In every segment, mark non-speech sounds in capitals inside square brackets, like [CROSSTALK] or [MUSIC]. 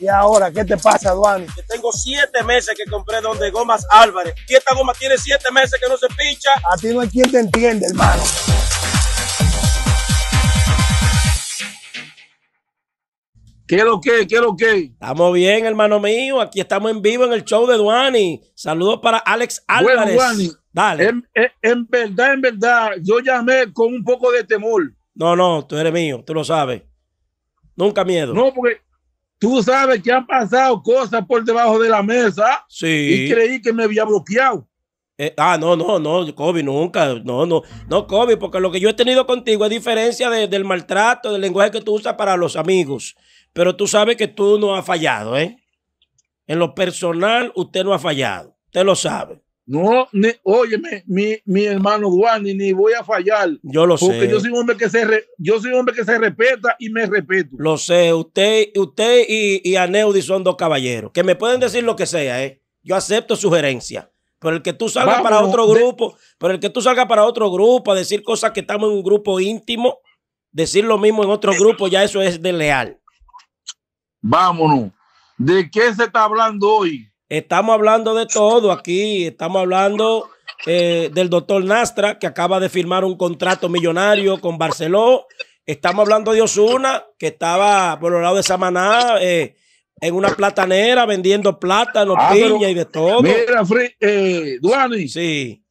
¿Y ahora qué te pasa, Duani? Que tengo siete meses que compré donde Gomas Álvarez. Y esta goma tiene siete meses que no se pincha. A ti no hay quien te entiende, hermano. ¿Qué es lo que? ¿Qué es lo que? Estamos bien, hermano mío. Aquí estamos en vivo en el show de Duani. Saludos para Alex Álvarez. Dale. en, verdad, en verdad, yo llamé con un poco de temor. No, no, tú eres mío, tú lo sabes. Nunca miedo. No, porque Tú sabes que han pasado cosas por debajo de la mesa. Sí. Y creí que me había bloqueado. Eh, ah, no, no, no, Kobe, nunca. No, no, no, Kobe, porque lo que yo he tenido contigo, es diferencia del maltrato, del lenguaje que tú usas para los amigos. Pero tú sabes que tú no has fallado, ¿eh? En lo personal, usted no ha fallado. Usted lo sabe. No, óyeme, mi, mi hermano Duani, ni voy a fallar. Yo lo sé. Porque yo soy un hombre que se yo soy hombre que se respeta y me respeto. Lo sé, usted, usted y, y Aneudi son dos caballeros. Que me pueden decir lo que sea, eh. Yo acepto sugerencias. Pero el que tú salgas para otro grupo, pero el que tú salgas para otro grupo a decir cosas que estamos en un grupo íntimo, decir lo mismo en otro grupo, ya eso es desleal. Vámonos. ¿De qué se está hablando hoy? Estamos hablando de todo aquí. Estamos hablando eh, del doctor Nastra, que acaba de firmar un contrato millonario con Barceló. Estamos hablando de Osuna, que estaba por los lados de Samaná, eh, en una platanera vendiendo plátano, ah, piña y de todo. Mira, eh, Duani. Sí.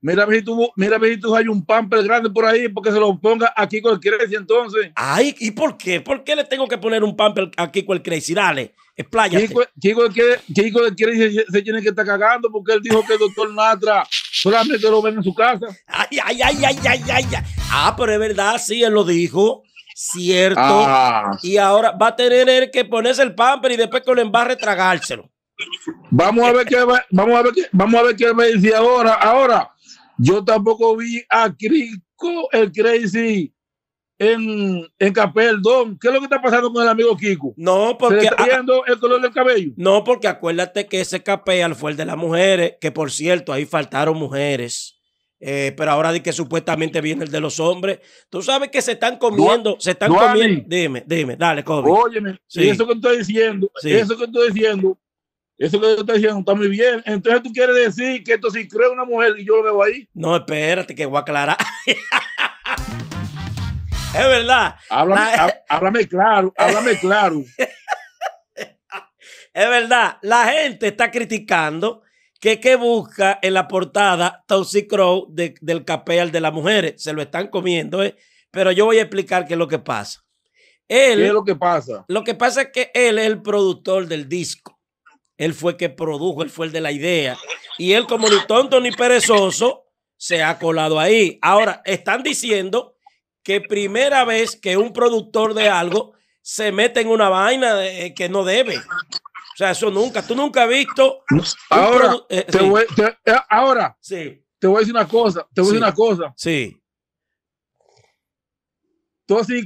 Mira a tú, mira tú hay un pamper grande por ahí, porque se lo ponga aquí con el Crazy entonces. Ay, ¿y por qué? ¿Por qué le tengo que poner un pamper aquí con el Crazy? Dale. Expláyate. Chico, Chico de se, tiene que estar cagando porque él dijo que el doctor Natra solamente lo ven en su casa. Ay, ay, ay, ay, ay, ay. Ah, pero es verdad, sí, él lo dijo. Cierto. Ah. Y ahora va a tener él que ponerse el pamper y después con el embarre tragárselo. Vamos a ver qué va, vamos a ver qué, vamos a ver qué me dice ahora. Ahora, yo tampoco vi a Crico el Crazy en, en don ¿Qué es lo que está pasando con el amigo Kiko? No, porque. ¿Se está viendo el color del cabello? No, porque acuérdate que ese Capel fue el de las mujeres, que por cierto, ahí faltaron mujeres. Eh, pero ahora de que supuestamente viene el de los hombres. Tú sabes que se están comiendo, se están comiendo. Dime, dime, dale, Kobe. Óyeme, eso que estoy diciendo, eso que estoy diciendo, eso que estoy diciendo está muy bien. Entonces tú quieres decir que esto sí creo una mujer y yo lo veo ahí. No, espérate, que voy a aclarar. [LAUGHS] Es verdad. Háblame, claro, háblame claro. [LAUGHS] Es verdad, la gente está criticando que qué busca en la portada Toxic Crow del capeal de las mujeres. Se lo están comiendo, eh. pero yo voy a explicar qué es lo que pasa. Él, ¿Qué es lo que pasa? Lo que pasa es que él es el productor del disco. Él fue que produjo, él fue el de la idea. Y él, como ni tonto ni perezoso, se ha colado ahí. Ahora, están diciendo que primera vez que un productor de algo se mete en una vaina eh, eh, que no debe. O sea, eso nunca, tú nunca has visto. Ahora, eh, te, voy, ahora sí. te voy a decir una cosa, te voy a decir una cosa. Sí. Tosi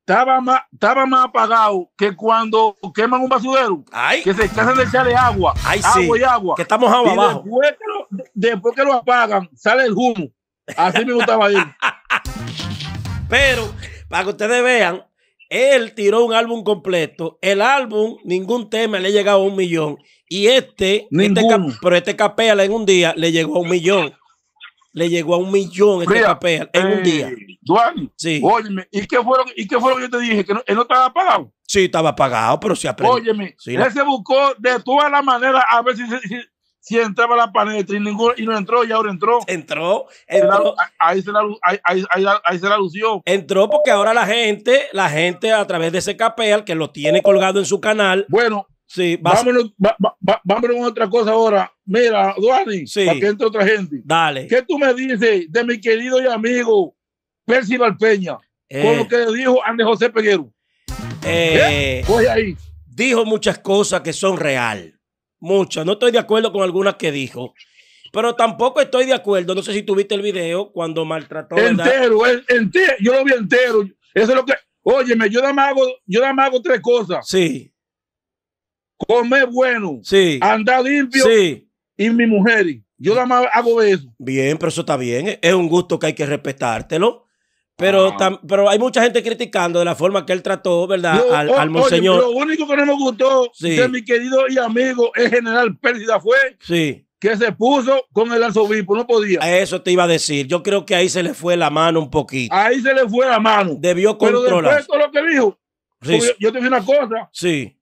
estaba más, estaba más apagado que cuando queman un basurero. Que se cansan de echarle agua. agua y agua. Que estamos abajo. Después que, lo, después que lo apagan, sale el humo. Así me gustaba ir. [LAUGHS] [LAUGHS] Pero, para que ustedes vean, él tiró un álbum completo. El álbum, ningún tema le ha a un millón. Y este, este pero este capela en un día le llegó a un millón. Le llegó a un millón este en un día. Duane, eh, óyeme, ¿y qué fueron, y qué yo te dije? ¿Que no, estaba pagado? Sí, estaba pagado, pero se aprendió. Óyeme, él se buscó de todas las maneras a ver si, si entraba la paneta y, y no entró, y ahora entró. Entró, entró. Ahí, se la, ahí, se la lució. Entró porque ahora la gente, la gente a través de ese capel que lo tiene colgado en su canal. Bueno, sí, vámonos, a... otra cosa ahora. Mira, Duani, sí. para que entre otra gente. Dale. ¿Qué tú me dices de mi querido y amigo Percival Peña? Eh. Con lo que dijo Andrés José Peguero. Eh. ¿Eh? Dijo muchas cosas que son reales muchas. No estoy de acuerdo con algunas que dijo. Pero tampoco estoy de acuerdo. No sé si tuviste el video cuando maltrató. Entero, entero. Yo lo vi entero. Eso es lo que. Óyeme, yo nada hago, yo nada hago tres cosas. Sí. Comer bueno. Sí. Andar limpio. Sí. Y mi mujer. Yo nada más hago eso. Bien, pero eso está bien. Es un gusto que hay que respetártelo. Pero, hay mucha gente criticando de la forma que él trató, ¿verdad? al, monseñor. Lo único que no me gustó de mi querido y amigo el general Pérdida fue sí. que se puso con el arzobispo, no podía. Eso te iba a decir. Yo creo que ahí se le fue la mano un poquito. Ahí se le fue la mano. Debió controlar. Pero después de lo que dijo, yo, te digo una cosa. Sí.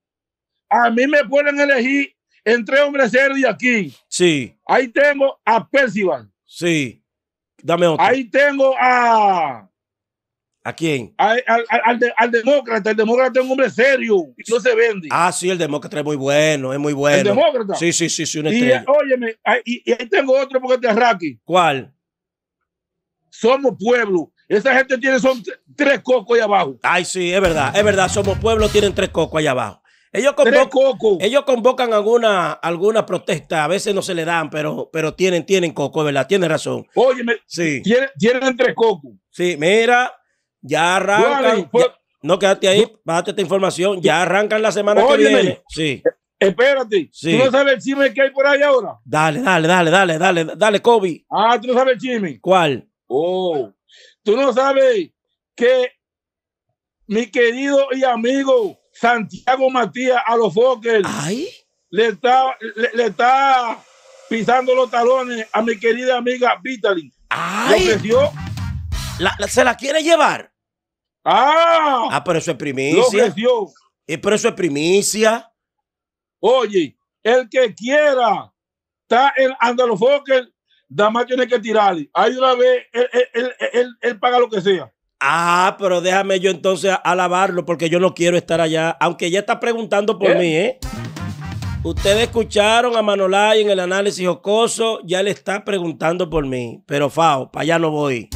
A mí me pueden elegir entre hombres serios y aquí. Sí. Ahí tengo a Percival. Sí. Dame otra. Ahí tengo a ¿A quién? Al, al, al, demócrata. El demócrata es un hombre serio y no se vende. Ah, sí, el demócrata es muy bueno, es muy bueno. El demócrata. Sí, sí, sí, sí, una estrella. óyeme, y, ahí tengo otro porque te arraqui. ¿Cuál? Somos pueblo. Esa gente tiene son tres cocos allá abajo. Ay, sí, es verdad, es verdad. Somos pueblo, tienen tres cocos allá abajo. Ellos, convocan, ellos convocan alguna, alguna protesta, a veces no se le dan, pero, pero tienen, tienen coco, ¿verdad? Tiene razón. Óyeme, sí. tienen, tienen tres cocos. Sí, mira, ya arranca, no, quédate ahí, bájate esta información. Ya arrancan la semana que viene. Sí. E-, espérate. ¿Tú no sabes el chisme que hay por ahí ahora? Dale, dale, dale, dale, dale, dale, Kobe. Ah, tú no sabes el ¿Cuál? Oh. Tú no sabes que mi querido y amigo Santiago Matías a los Fokker Le, está, le, está pisando los talones a mi querida amiga Vitaly. ¡Ay! se la quiere llevar. Ah. ah, pero eso es primicia. y eh, pero eso es primicia. Oye, el que quiera está en Andalofoque, da más tiene que tirar. Ahí una vez, él, él, paga lo que sea. Ah, pero déjame yo entonces alabarlo porque yo no quiero estar allá. Aunque ya está preguntando por ¿Eh? mí, ¿eh? Ustedes escucharon a Manolay en el análisis jocoso, ya le está preguntando por mí. Pero Fao, para allá no voy.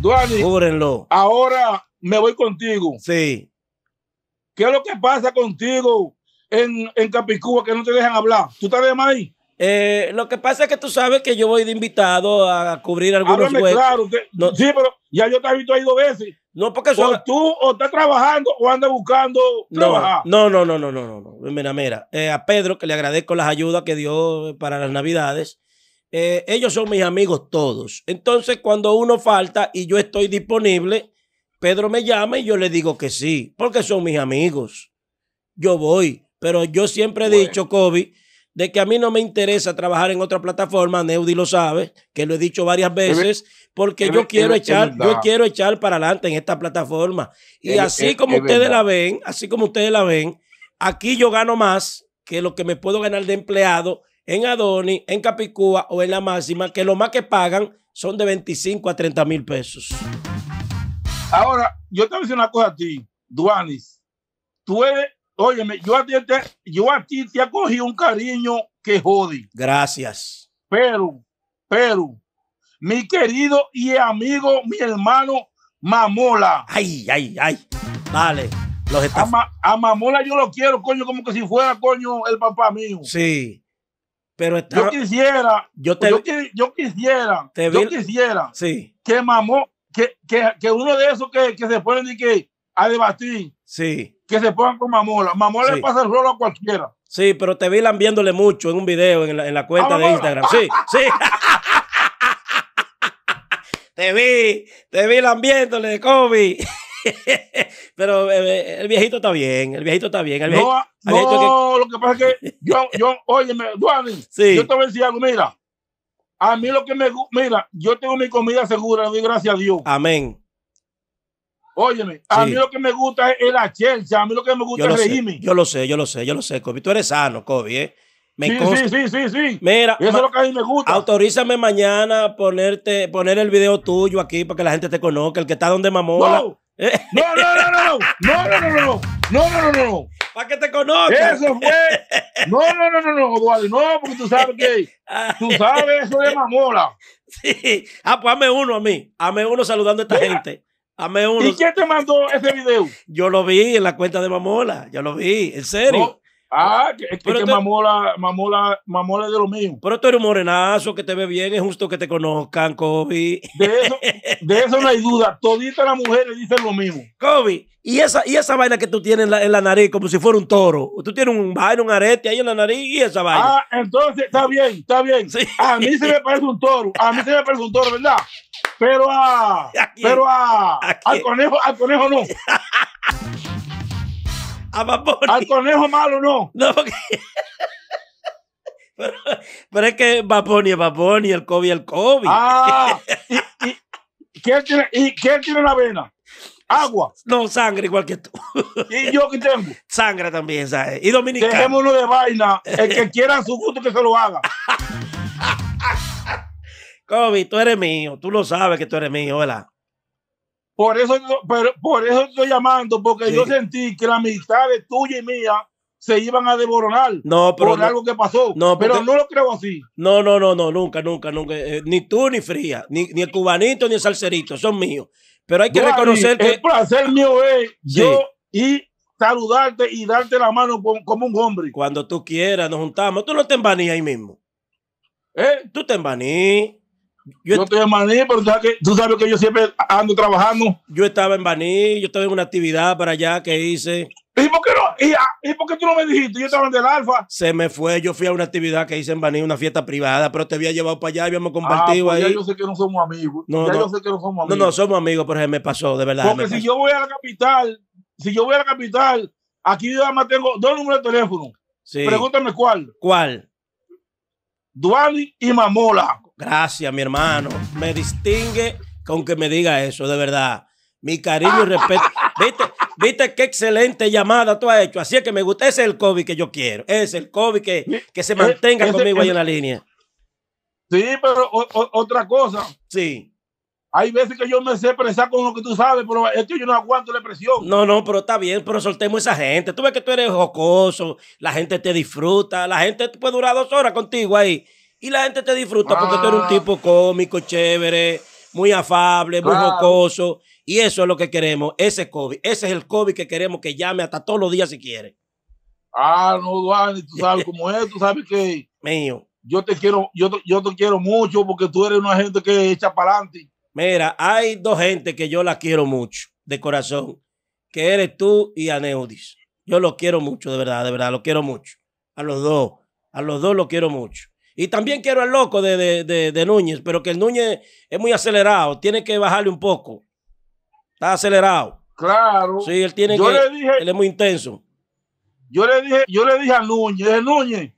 Duani, Cúbrenlo. Ahora, me voy contigo. Sí. ¿Qué es lo que pasa contigo en, en Capicúa que no te dejan hablar? ¿Tú estás de ahí. Eh, lo que pasa es que tú sabes que yo voy de invitado a cubrir algunos Háblame claro. Sí, pero ya yo te he visto ahí dos veces. No, porque tú o estás trabajando o andas buscando no, trabajar. No, no, no, no, no, no. Mira, mira. Eh, a Pedro, que le agradezco las ayudas que dio para las navidades. Eh, ellos son mis amigos todos. Entonces, cuando uno falta y yo estoy disponible, Pedro me llama y yo le digo que sí, porque son mis amigos. Yo voy, pero yo siempre he dicho, Kobe, de que a mí no me interesa trabajar en otra plataforma, Neudi lo sabe, que lo he dicho varias veces, porque yo quiero echar, yo quiero echar para adelante en esta plataforma. Y así como ustedes la ven, así como ustedes la ven, aquí yo gano más que lo que me puedo ganar de empleado en Adoni, en Capicúa o en La Máxima, que lo más que pagan son de 25 a 30 mil pesos. Ahora, yo te voy a decir una cosa a ti, Duanis. Tú eres, óyeme, yo a ti te, yo a te un cariño que jodi. Gracias. Pero, pero, mi querido y amigo, mi hermano Mamola. Ay, ay, ay. Vale. a, Mamola yo lo quiero, coño, como que si fuera, coño, el papá mío. Sí. Pero está... Yo quisiera, yo, te... yo, yo quisiera, yo quisiera sí. que Mamó, que, que, uno de esos que, que se ponen que a debatir. Sí. Que se pongan con Mamola. Mamola le pasa el rolo a cualquiera. Sí, pero te vi lambiéndole mucho en un video en la, en la cuenta de Instagram. Sí, sí. [LAUGHS] te vi, te vi lambiéndole, Kobe. [LAUGHS] pero eh, eh, el viejito está bien, el viejito está bien. no, no lo que pasa es que yo, yo óyeme, Duane, yo te voy a decir algo, mira. A mí lo que me gusta, mira, yo tengo mi comida segura, doy gracias a Dios. Amén. Óyeme, a mí lo que me gusta es la chelcha, a mí lo que me gusta es el Jimmy. Yo lo sé, yo lo sé, yo lo sé, Kobe. Tú eres sano, Kobe, ¿eh? sí, sí, sí, sí, sí. Mira, eso es lo que a mí me gusta. Autorízame mañana ponerte, poner el video tuyo aquí para que la gente te conozca, el que está donde mamó. [LAUGHS] No. no, no, no, no, no, no, no, no, no, no, no, no para que te conozca. Eso fue. No, no, no, no, no, Eduardo, no, porque tú sabes que [LAUGHS] tú sabes eso de mamola. Sí. Ah, pues hazme uno a mí. Hazme uno saludando a esta gente. Hazme uno. ¿Y quién te mandó ese video? Yo lo vi en la cuenta de Mamola. Yo lo vi, en serio. Ah, ah es que, mamola, mamola, de lo mismo. Pero tú eres un morenazo que te ve bien, es justo que te conozcan, Kobe. De eso, [LAUGHS] no hay duda. Todita las mujeres dicen lo mismo. Kobe, y esa, y esa vaina que tú tienes en la, nariz, como si fuera un toro. Tú tienes un vaina, un arete ahí en la nariz y esa vaina. Ah, entonces, está bien, está bien. A mí se me parece un toro. A mí se me parece un toro, ¿verdad? Pero a. [LAUGHS] pero al conejo, al conejo no. [LAUGHS] Al conejo malo no. [LAUGHS] pero, es que Baboni es Baboni, el Kobe el Kobe. Ah, [LAUGHS] y, el ¿quién tiene, ¿y quién tiene la vena? Agua. No, sangre igual que tú. ¿Y yo qué tengo? Sangre también, ¿sabes? Y dominicano. Dejémonos de vaina. El que quiera su gusto que se lo haga. [LAUGHS] Kobe, tú eres mío. Tú lo sabes que tú eres mío, ¿verdad? Por eso, pero por eso estoy llamando, porque yo sentí que las de tuya y mía se iban a devoronar por algo que pasó. pero no lo creo así. No, no, no, no, nunca, nunca, nunca. Eh, ni tú ni Fría, ni, el cubanito ni el salserito, son míos. Pero hay que reconocer que. El placer mío es yo y saludarte y darte la mano como un hombre. Cuando tú quieras, nos juntamos. Tú no te envanís ahí mismo. ¿Eh? Tú te envanís. Yo, estoy en Baní, pero tú sabes, que, yo siempre ando trabajando. Yo estaba en Baní, yo estaba en una actividad para allá que hice. ¿Y por qué, no, ah, y, por qué tú no me dijiste? Yo estaba en el Alfa. Se me fue, yo fui a una actividad que hice en Baní, una fiesta privada, pero te había llevado para allá, habíamos ah, compartido pues ahí. Ya yo sé que no somos amigos. No, ya no, sé que no somos amigos. No, no, somos amigos, pero se me pasó, de verdad. Porque si yo voy a la capital, si yo voy a la capital, aquí yo además tengo dos números de teléfono. Pregúntame cuál. ¿Cuál? Duani y Mamola. Gracias, mi hermano. Me distingue con que me diga eso, de verdad. Mi cariño y respeto. [LAUGHS] ¿Viste? ¿Viste qué excelente llamada tú has hecho? Así es que me gusta. Ese es el COVID que yo quiero. Ese Es el COVID que, que se mantenga conmigo ahí en la línea. Sí, pero otra cosa. Sí. Hay veces que yo me sé expresar con lo que tú sabes, pero yo no aguanto la presión. No, no, pero está bien, pero soltemos a esa gente. Tú ves que tú eres jocoso, la gente te disfruta, la gente puede durar dos horas contigo ahí y la gente te disfruta porque tú eres un ah. tipo cómico, chévere, muy afable, muy rocoso Y eso es lo que queremos, ese COVID. Ese es el COVID que queremos que llame hasta todos los días si quiere. Ah, no, Duane, tú [LAUGHS] sabes cómo es, tú sabes que. Mío. Yo te quiero, yo yo quiero mucho porque tú eres una gente que echa para adelante. Mira, hay dos gente que yo la quiero mucho, de corazón, que eres tú y Aneudis. Yo los quiero mucho, de verdad, de verdad, los quiero mucho. A los dos, a los dos los quiero mucho. Y también quiero el loco de, Núñez, pero que el Núñez es muy acelerado, tiene que bajarle un poco. Está acelerado. Claro. Sí, él tiene él es muy intenso. Yo le dije, yo le dije a Núñez, Núñez,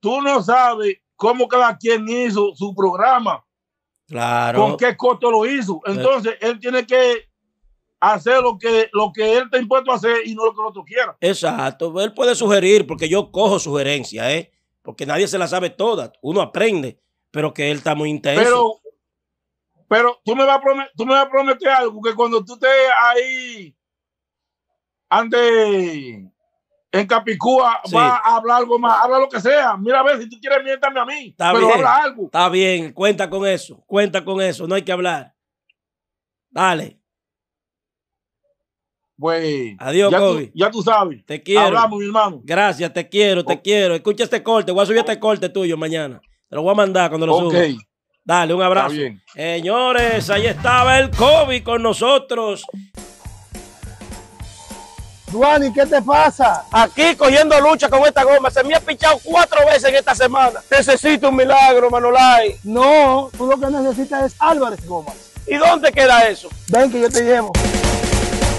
tú no sabes cómo cada quien hizo su programa. Claro. Con qué costo lo hizo. Eh. Entonces, él tiene que hacer lo que, lo que él está impuesto a hacer y no lo que el otro quiera. Exacto. Él puede sugerir, porque yo cojo sugerencias, ¿eh? porque nadie se la sabe toda, uno aprende, pero que él está muy intenso. Pero, pero tú me vas a prometer, tú me vas a prometer algo, que cuando tú estés ahí ande en Capicúa, va a hablar algo más, habla lo que sea. Mira a ver si tú quieres miéntame a mí, pero habla algo. Está bien, cuenta con eso, cuenta con eso, no hay que hablar. Dale. Adiós, ya ya tú sabes. Te quiero. Hablamos, mi hermano. Gracias, te quiero, te quiero. Escucha este corte. Voy a subir este corte tuyo mañana. Te lo voy a mandar cuando lo suba. Dale, un abrazo. Señores, ahí estaba el Kobe con nosotros. Duani, ¿qué te pasa? Aquí cogiendo lucha con esta goma. Se me ha pinchado cuatro veces en esta semana. Necesito un milagro, Manolay No, tú lo que necesitas es Álvarez Gómez ¿Y dónde queda eso? Ven que yo te llevo.